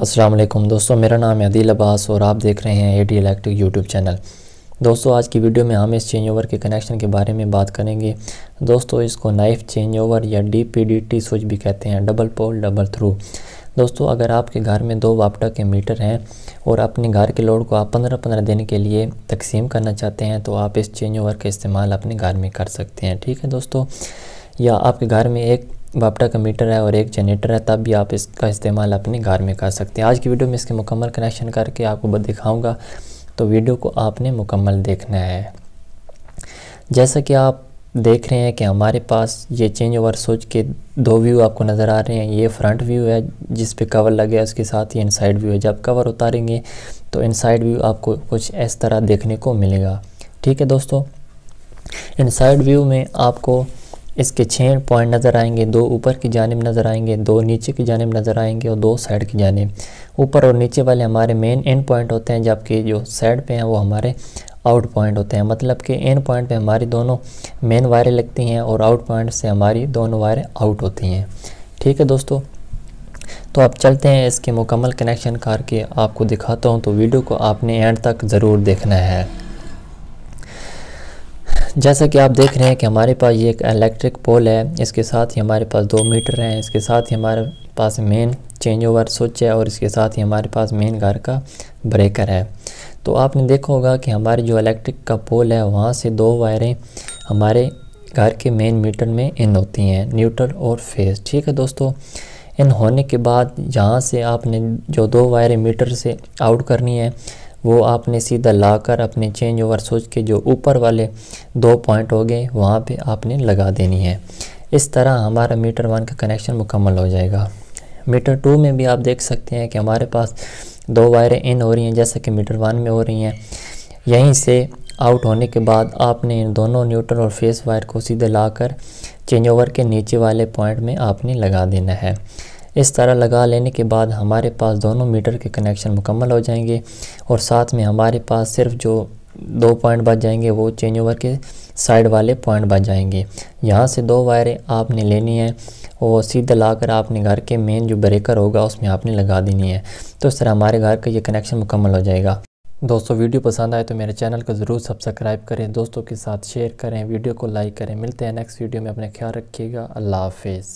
असलम दोस्तों मेरा नाम है अदील अब्बास और आप देख रहे हैं A D electric YouTube channel दोस्तों आज की वीडियो में हम इस चेंज ओवर के कनेक्शन के बारे में बात करेंगे दोस्तों इसको नाइफ चेंज ओवर या D P D T switch भी कहते हैं डबल पोल डबल थ्रू दोस्तों अगर आपके घर में दो वापटा के मीटर हैं और अपने घर के लोड को आप पंद्रह पंद्रह दिन के लिए तकसीम करना चाहते हैं तो आप इस चेंज ओवर का इस्तेमाल अपने घर में कर सकते हैं ठीक है दोस्तों या आपके घर में एक बापटा का मीटर है और एक जनरेटर है तब भी आप इसका इस्तेमाल अपने घर में कर सकते हैं आज की वीडियो में इसके मुकम्मल कनेक्शन करके आपको दिखाऊँगा तो वीडियो को आपने मुकम्मल देखना है जैसा कि आप देख रहे हैं कि हमारे पास ये चेंज ओवर स्विच के दो व्यू आपको नज़र आ रहे हैं ये फ्रंट व्यू है जिस पे कवर लगे उसके साथ ही इनसाइड व्यू है जब कवर उतारेंगे तो इनसाइड व्यू आपको कुछ इस तरह देखने को मिलेगा ठीक है दोस्तों इनसाइड व्यू में आपको इसके छः पॉइंट नज़र आएंगे दो ऊपर की जानब नज़र आएंगे दो नीचे की जानब नज़र आएंगे और दो साइड की जानब ऊपर और नीचे वाले हमारे मेन एंड पॉइंट होते हैं जबकि जो साइड पे हैं वो हमारे आउट पॉइंट होते हैं मतलब कि एंड पॉइंट पे हमारी दोनों मेन वायरें लगती हैं और आउट पॉइंट से हमारी दोनों वायरें आउट होती हैं ठीक है दोस्तों तो आप चलते हैं इसके मुकम्मल कनेक्शन करके आपको दिखाता हूँ तो वीडियो को आपने एंड तक ज़रूर देखना है जैसा कि आप देख रहे हैं कि हमारे पास ये एक इलेक्ट्रिक पोल है इसके साथ ही हमारे पास दो मीटर हैं इसके साथ ही हमारे पास मेन चेंज ओवर स्विच है और इसके साथ ही हमारे पास मेन घर का ब्रेकर है तो आपने देखा होगा कि हमारे जो इलेक्ट्रिक का पोल है वहाँ से दो वायरें हमारे घर के मेन मीटर में इन होती हैं न्यूट्रल और फेज ठीक है दोस्तों इन होने के बाद यहाँ से आपने जो दो वायरें मीटर से आउट करनी है वो आपने सीधा ला कर अपने चेंज ओवर स्विच के जो ऊपर वाले दो पॉइंट हो गए वहाँ पे आपने लगा देनी है इस तरह हमारा मीटर वन का कनेक्शन मुकम्मल हो जाएगा मीटर टू में भी आप देख सकते हैं कि हमारे पास दो वायरें इन हो रही हैं जैसा कि मीटर वन में हो रही हैं यहीं से आउट होने के बाद आपने इन दोनों न्यूट्रल और फेस वायर को सीधे लाकर चेंज ओवर के नीचे वाले पॉइंट में आपने लगा देना है इस तरह लगा लेने के बाद हमारे पास दोनों मीटर के कनेक्शन मुकम्मल हो जाएंगे और साथ में हमारे पास सिर्फ जो दो पॉइंट बच जाएंगे वो चेंज ओवर के साइड वाले पॉइंट बच जाएंगे यहाँ से दो वायरें आपने लेनी है और सीधा लाकर आपने घर के मेन जो ब्रेकर होगा उसमें आपने लगा देनी है तो इस तरह हमारे घर का ये कनेक्शन मुकम्मल हो जाएगा दोस्तों वीडियो पसंद आए तो मेरे चैनल को ज़रूर सब्सक्राइब करें दोस्तों के साथ शेयर करें वीडियो को लाइक करें मिलते हैं नेक्स्ट वीडियो में अपने ख्याल रखिएगा अल्लाह हाफिज़